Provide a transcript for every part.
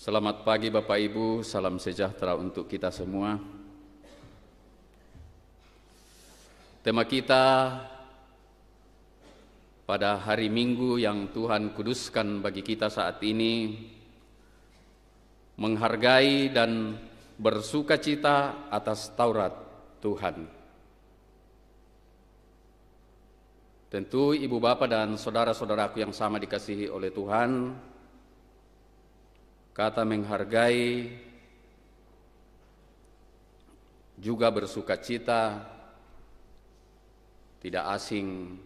Selamat pagi Bapak Ibu, salam sejahtera untuk kita semua. Tema kita pada hari Minggu yang Tuhan kuduskan bagi kita saat ini menghargai dan bersukacita atas Taurat Tuhan. Tentu ibu bapa dan saudara-saudaraku yang sama dikasihi oleh Tuhan, kata menghargai juga bersukacita tidak asing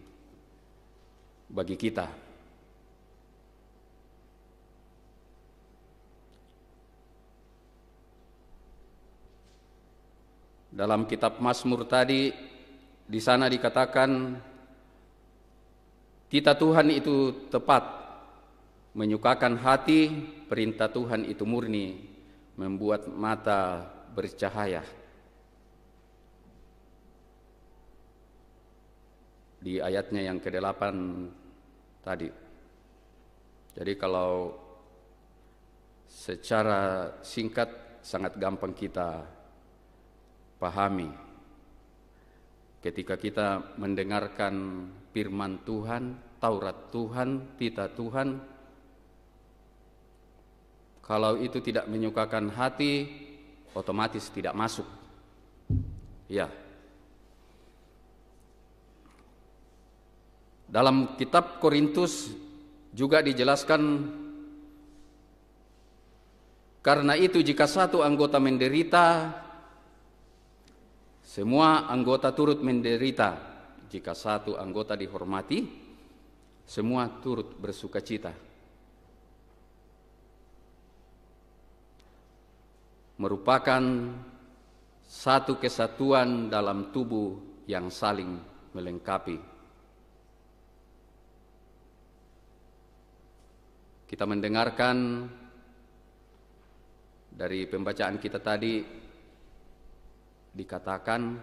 bagi kita. Dalam kitab Mazmur tadi di sana dikatakan kita Tuhan itu tepat menyukakan hati, perintah Tuhan itu murni, membuat mata bercahaya. Di ayatnya yang ke-8 tadi. Jadi kalau secara singkat sangat gampang kita pahami. Ketika kita mendengarkan firman Tuhan, Taurat Tuhan, Tita Tuhan, kalau itu tidak menyukakan hati, otomatis tidak masuk. Ya. Dalam kitab Korintus juga dijelaskan karena itu jika satu anggota menderita, semua anggota turut menderita jika satu anggota dihormati, semua turut bersuka cita. Merupakan satu kesatuan dalam tubuh yang saling melengkapi. Kita mendengarkan dari pembacaan kita tadi dikatakan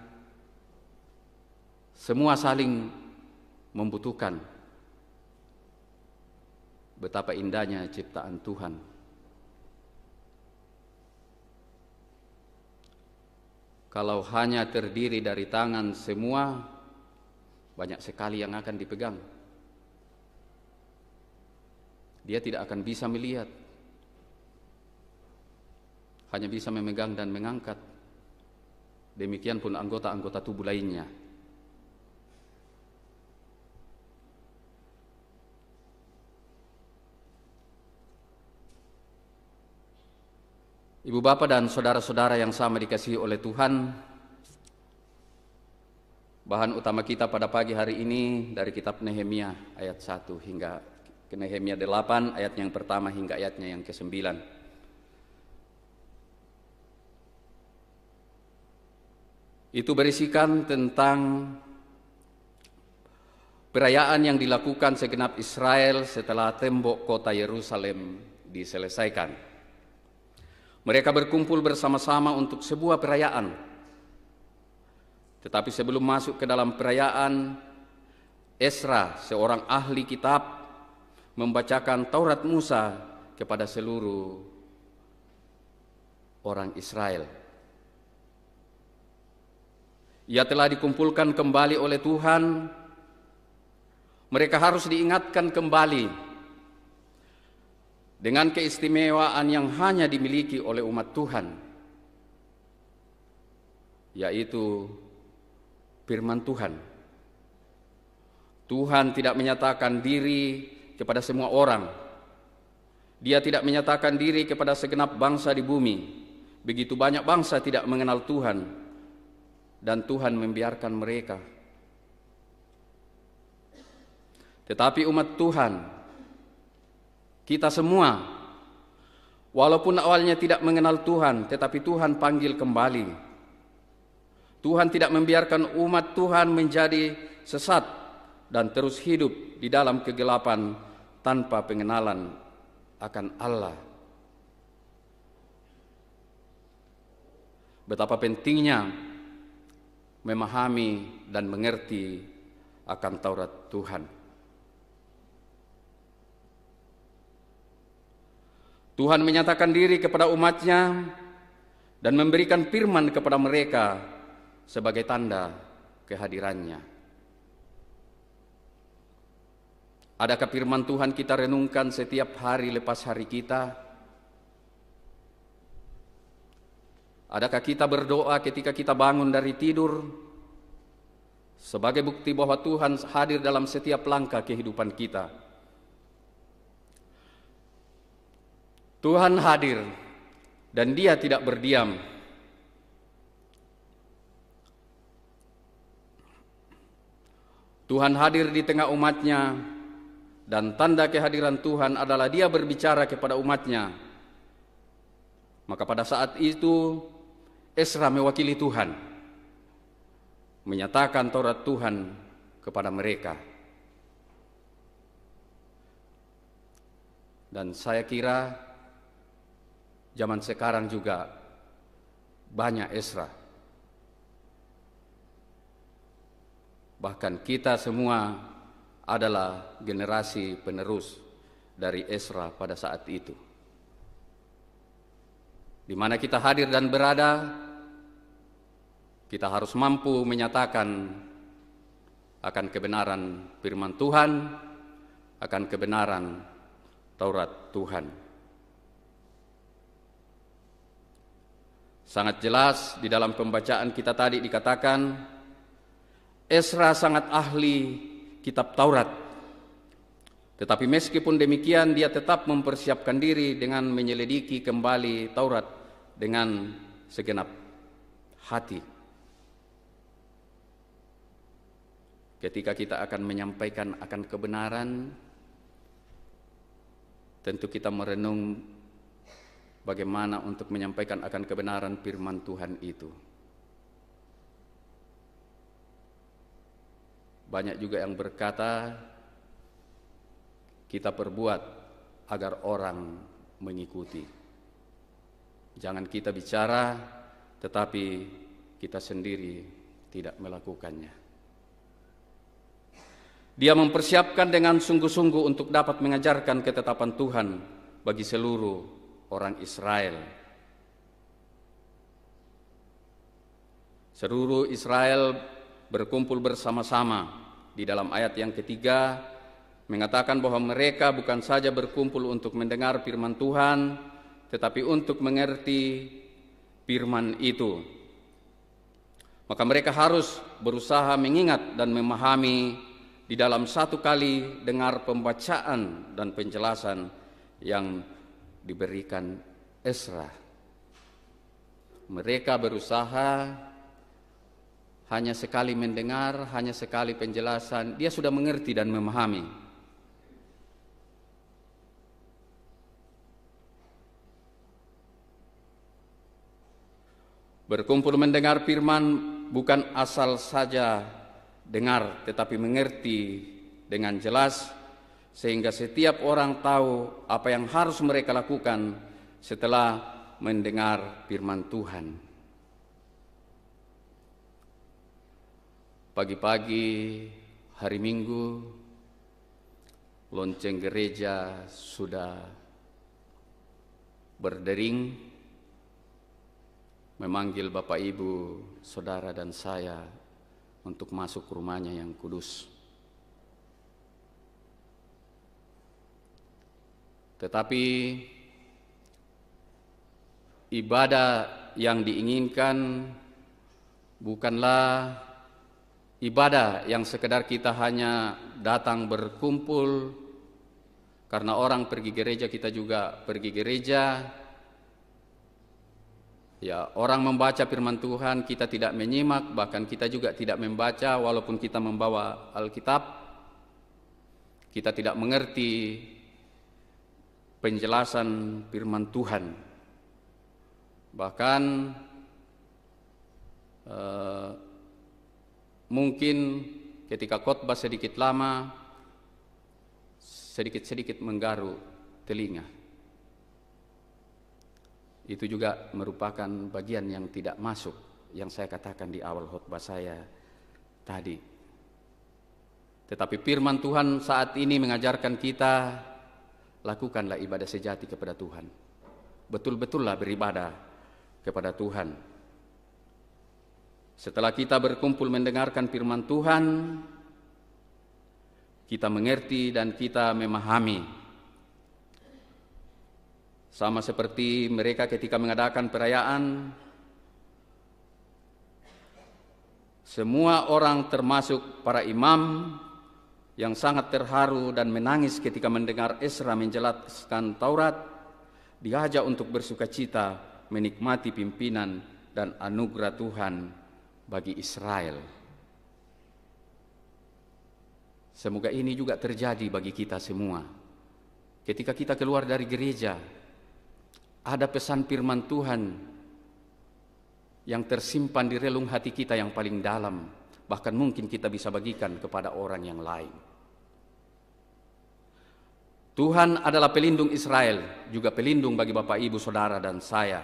semua saling membutuhkan. Betapa indahnya ciptaan Tuhan. Kalau hanya terdiri dari tangan semua, banyak sekali yang akan dipegang. Dia tidak akan bisa melihat, hanya bisa memegang dan mengangkat. Demikian pun anggota-anggota tubuh lainnya. Ibu bapa dan saudara-saudara yang sama dikasihi oleh Tuhan, bahan utama kita pada pagi hari ini dari kitab Nehemia ayat 1 hingga ke Nehemia 8 ayat yang pertama hingga ayatnya yang ke-9. Itu berisikan tentang perayaan yang dilakukan segenap Israel setelah tembok kota Yerusalem diselesaikan. Mereka berkumpul bersama-sama untuk sebuah perayaan. Tetapi sebelum masuk ke dalam perayaan, Esra, seorang ahli kitab, membacakan Taurat Musa kepada seluruh orang Israel. Ia telah dikumpulkan kembali oleh Tuhan. Mereka harus diingatkan kembali dengan keistimewaan yang hanya dimiliki oleh umat Tuhan, yaitu firman Tuhan. Tuhan tidak menyatakan diri kepada semua orang. Dia tidak menyatakan diri kepada segenap bangsa di bumi. Begitu banyak bangsa tidak mengenal Tuhan, dan Tuhan membiarkan mereka. Tetapi umat Tuhan, kita semua, walaupun awalnya tidak mengenal Tuhan, tetapi Tuhan panggil kembali. Tuhan tidak membiarkan umat Tuhan menjadi sesat dan terus hidup di dalam kegelapan tanpa pengenalan akan Allah. Betapa pentingnya memahami dan mengerti akan Taurat Tuhan. Tuhan menyatakan diri kepada umatnya dan memberikan firman kepada mereka sebagai tanda kehadirannya. Adakah firman Tuhan kita renungkan setiap hari lepas hari kita? Adakah kita berdoa ketika kita bangun dari tidur sebagai bukti bahwa Tuhan hadir dalam setiap langkah kehidupan kita? Tuhan hadir dan Dia tidak berdiam. Tuhan hadir di tengah umatnya dan tanda kehadiran Tuhan adalah dia berbicara kepada umatnya. Maka pada saat itu Esra mewakili Tuhan menyatakan Taurat Tuhan kepada mereka. Dan saya kira zaman sekarang juga banyak Esra. Bahkan kita semua adalah generasi penerus dari Esra pada saat itu di mana kita hadir dan berada, kita harus mampu menyatakan akan kebenaran firman Tuhan, akan kebenaran Taurat Tuhan. Sangat jelas di dalam pembacaan kita tadi dikatakan, Esra sangat ahli kitab Taurat. Tetapi meskipun demikian, dia tetap mempersiapkan diri dengan menyelidiki kembali Taurat dengan segenap hati. Ketika kita akan menyampaikan akan kebenaran, tentu kita merenung bagaimana untuk menyampaikan akan kebenaran firman Tuhan itu. Banyak juga yang berkata, kita perbuat agar orang mengikuti. Jangan kita bicara, tetapi kita sendiri tidak melakukannya. Dia mempersiapkan dengan sungguh-sungguh untuk dapat mengajarkan ketetapan Tuhan bagi seluruh orang Israel. Seluruh Israel berkumpul bersama-sama di dalam ayat yang ketiga mengatakan bahwa mereka bukan saja berkumpul untuk mendengar firman Tuhan, tetapi untuk mengerti firman itu. Maka mereka harus berusaha mengingat dan memahami di dalam satu kali dengar pembacaan dan penjelasan yang diberikan Esra. Mereka berusaha hanya sekali mendengar, hanya sekali penjelasan, dia sudah mengerti dan memahami. Berkumpul mendengar firman bukan asal saja dengar tetapi mengerti dengan jelas sehingga setiap orang tahu apa yang harus mereka lakukan setelah mendengar firman Tuhan. Pagi-pagi hari Minggu lonceng gereja sudah berdering memanggil Bapak Ibu, Saudara dan saya untuk masuk rumahnya yang kudus. Tetapi ibadah yang diinginkan bukanlah ibadah yang sekedar kita hanya datang berkumpul karena orang pergi gereja kita juga pergi gereja Ya, orang membaca firman Tuhan kita tidak menyimak, bahkan kita juga tidak membaca walaupun kita membawa Alkitab. Kita tidak mengerti penjelasan firman Tuhan. Bahkan eh, mungkin ketika khotbah sedikit lama sedikit-sedikit menggaru telinga. Itu juga merupakan bagian yang tidak masuk yang saya katakan di awal khutbah saya tadi. Tetapi firman Tuhan saat ini mengajarkan kita lakukanlah ibadah sejati kepada Tuhan. Betul-betullah beribadah kepada Tuhan. Setelah kita berkumpul mendengarkan firman Tuhan, kita mengerti dan kita memahami sama seperti mereka ketika mengadakan perayaan, semua orang termasuk para imam yang sangat terharu dan menangis ketika mendengar Esra menjelaskan Taurat, diajak untuk bersuka cita menikmati pimpinan dan anugerah Tuhan bagi Israel. Semoga ini juga terjadi bagi kita semua. Ketika kita keluar dari gereja, ada pesan firman Tuhan yang tersimpan di relung hati kita yang paling dalam, bahkan mungkin kita bisa bagikan kepada orang yang lain. Tuhan adalah pelindung Israel, juga pelindung bagi Bapak, Ibu, Saudara, dan saya.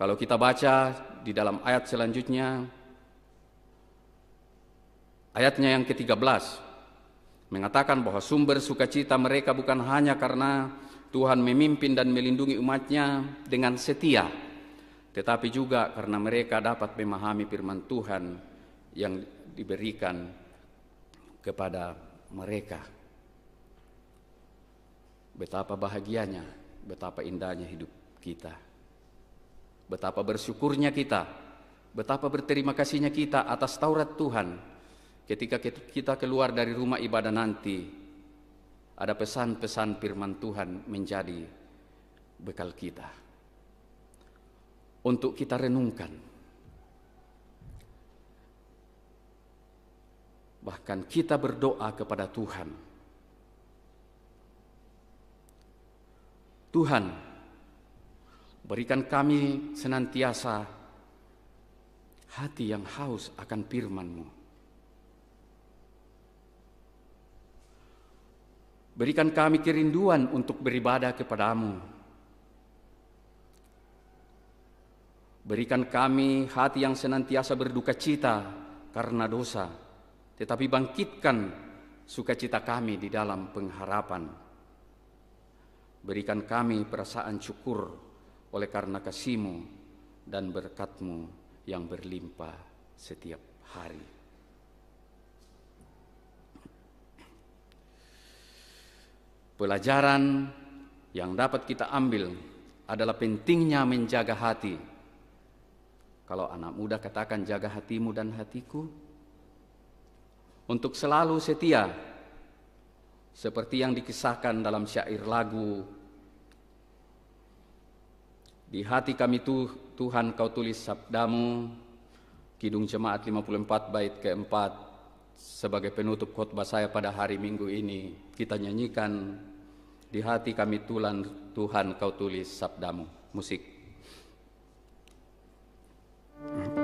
Kalau kita baca di dalam ayat selanjutnya, ayatnya yang ke-13, mengatakan bahwa sumber sukacita mereka bukan hanya karena Tuhan memimpin dan melindungi umatnya dengan setia, tetapi juga karena mereka dapat memahami firman Tuhan yang diberikan kepada mereka. Betapa bahagianya, betapa indahnya hidup kita. Betapa bersyukurnya kita, betapa berterima kasihnya kita atas Taurat Tuhan ketika kita keluar dari rumah ibadah nanti, ada pesan-pesan firman Tuhan menjadi bekal kita. Untuk kita renungkan. Bahkan kita berdoa kepada Tuhan. Tuhan, berikan kami senantiasa hati yang haus akan firman-Mu Berikan kami kerinduan untuk beribadah kepadamu. Berikan kami hati yang senantiasa berduka cita karena dosa, tetapi bangkitkan sukacita kami di dalam pengharapan. Berikan kami perasaan syukur oleh karena kasihmu dan berkatmu yang berlimpah setiap hari. Pelajaran yang dapat kita ambil adalah pentingnya menjaga hati. Kalau anak muda katakan jaga hatimu dan hatiku untuk selalu setia seperti yang dikisahkan dalam syair lagu di hati kami tuh, Tuhan kau tulis sabdamu Kidung Jemaat 54 bait keempat sebagai penutup khotbah saya pada hari Minggu ini, kita nyanyikan di hati kami tulan Tuhan kau tulis sabdamu. Musik. Hmm.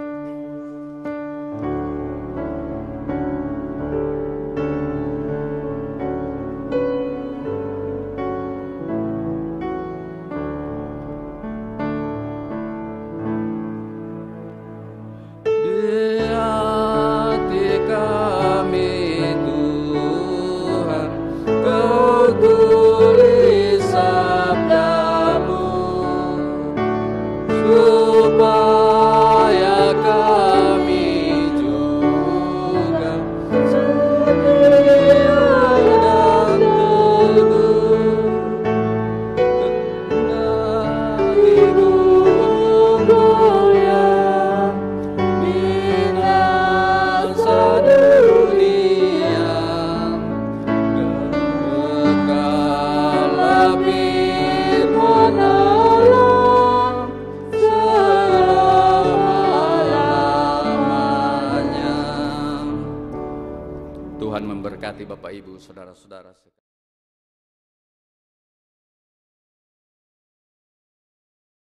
saudara-saudara